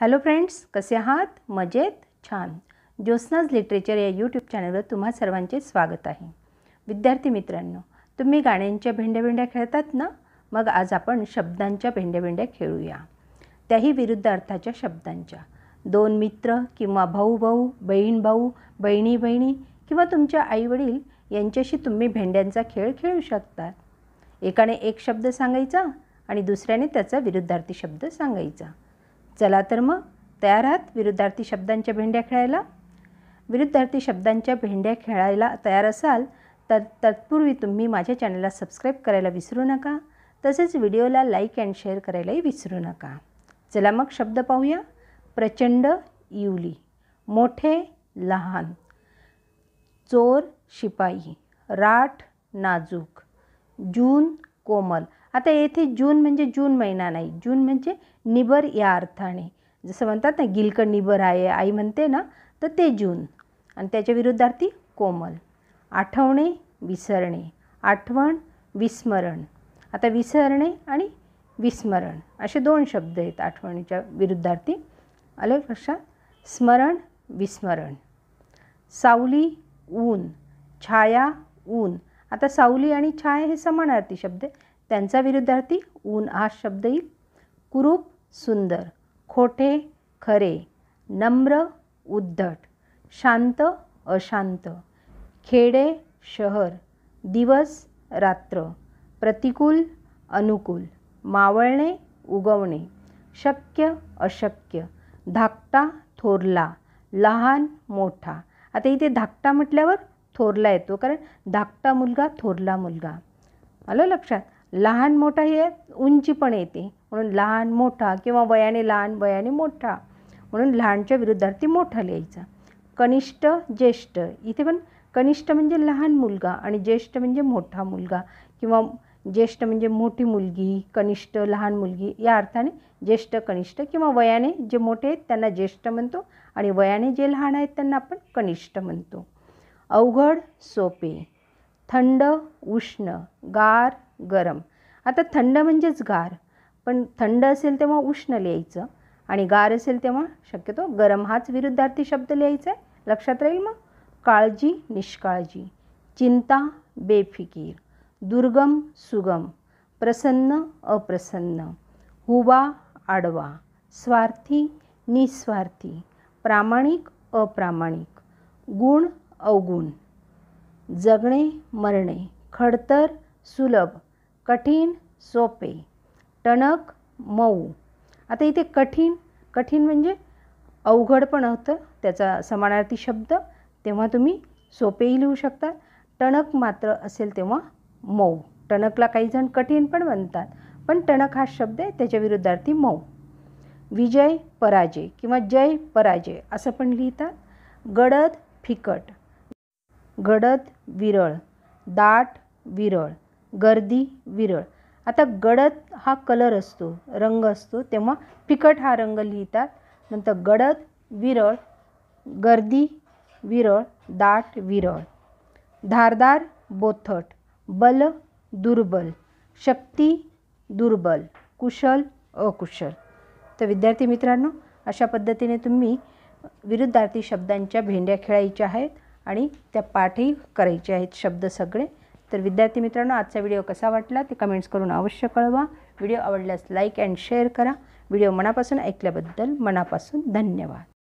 hello friends कसे आहात मजेत छान ज्योत्नाज लिटरेचर या यूट्यूब चॅनलवर तुम्हा सर्वांचे स्वागत आहे विद्यार्थी मित्रांनो तुम्ही गाण्यांच्या भेंड्या भेंड्या खेळतात ना मग आज आपण शब्दांच्या भेंड्या भेंड्या खेळूया त्याही विरुद्ध अर्थाच्या शब्दांच्या दोन मित्र किंवा भाऊ भाऊ बहीण भाऊ बहिणी बहिणी किंवा तुमच्या आईवडील यांच्याशी तुम्ही भेंड्यांचा खेळ खेळू शकतात एकाने एक शब्द सांगायचा आणि दुसऱ्याने त्याचा विरुद्धार्थी शब्द सांगायचा चला तर मग तयार आहात विरुद्धार्थी शब्दांच्या भेंड्या खेळायला विरुद्धार्थी शब्दांच्या भेंड्या खेळायला तयार असाल तर तत्पूर्वी तुम्ही माझ्या चॅनलला सबस्क्राईब करायला विसरू नका तसेच व्हिडिओला लाईक अँड शेअर करायलाही विसरू नका चला मग शब्द पाहूया प्रचंड इवली मोठे लहान चोर शिपाई राठ नाजूक जून कोमल आता येथे जून म्हणजे जून महिना नाही जून म्हणजे निबर या अर्थाने जसं म्हणतात ना गिलकड निबर आहे आई म्हणते ना तर ते जून आणि त्याच्या विरुद्धार्थी कोमल आठवणे विसरणे आठवण विस्मरण आता विसरणे आणि विस्मरण असे दोन शब्द आहेत आठवणीच्या विरुद्धार्थी आले लक्षात स्मरण विस्मरण सावली ऊन छाया ऊन आता सावली आणि छाया हे समानार्थी शब्द आहे त्यांचा विरुद्धार्थी ऊन हा शब्द येईल कुरूप सुंदर खोटे खरे नम्र उद्धट शांत अशांत खेडे शहर दिवस रात्र प्रतिकूल अनुकूल मावळणे उगवणे शक्य अशक्य धाकटा थोरला लहान मोठा आता इथे धाकटा म्हटल्यावर थोरला येतो कारण धाकटा मुलगा थोरला मुलगा आलं लक्षात लहान मोठा हे उंची पण येते म्हणून लहान मोठा किंवा वयाने लहान वयाने मोठा म्हणून लहानच्या विरुद्धार्थी मोठा लिहायचा कनिष्ठ ज्येष्ठ इथे पण कनिष्ठ म्हणजे लहान मुलगा आणि ज्येष्ठ म्हणजे मोठा मुलगा किंवा ज्येष्ठ म्हणजे मोठी मुलगी कनिष्ठ लहान मुलगी या अर्थाने ज्येष्ठ कनिष्ठ किंवा वयाने जे मोठे आहेत त्यांना ज्येष्ठ म्हणतो आणि वयाने जे लहान आहेत त्यांना आपण कनिष्ठ म्हणतो अवघड सोपे थंड उष्ण गार गरम आता थंड म्हणजेच गार पण थंड असेल तेव्हा उष्ण लिहायचं आणि गार असेल तेव्हा शक्यतो गरम हाच विरुद्धार्थी शब्द लिहायचा आहे लक्षात राहील मग काळजी निष्काळजी चिंता बेफिकीर दुर्गम सुगम प्रसन्न अप्रसन्न हुवा आडवा स्वार्थी निस्वार्थी प्रामाणिक अप्रामाणिक गुण अवगुण जगणे मरणे खडतर सुलभ कठीण सोपे टणक मऊ आता इथे कठीण कठीण म्हणजे अवघड पण होतं त्याचा समानार्थी शब्द तेव्हा तुम्ही सोपेही लिहू शकता टणक मात्र असेल तेव्हा मऊ टणकला काहीजण कठीण पण म्हणतात पण टणक हा शब्द आहे त्याच्या विरुद्धार्थी मऊ विजय पराजय किंवा जय पराजय असं पण लिहितात गडद फिकट गडद विरळ दाट विरळ गर्दी विरळ आता गडद हा कलर असतो रंग असतो तेव्हा फिकट हा रंग लिहितात नंतर गडद विरळ गर्दी विरळ दाट विरळ धारदार बोथट बल दुर्बल शक्ती दुर्बल कुशल अकुशल तर विद्यार्थी मित्रांनो अशा पद्धतीने तुम्ही विरुद्धार्थी शब्दांच्या भेंड्या खेळायच्या आहेत आणि त्या पाठही करायचे आहेत शब्द सगळे तर विद्यार्थी मित्रांनो आजचा व्हिडिओ कसा वाटला ते कमेंट्स करून अवश्य कळवा व्हिडिओ आवडल्यास लाईक अँड शेअर करा व्हिडिओ मनापासून ऐकल्याबद्दल मनापासून धन्यवाद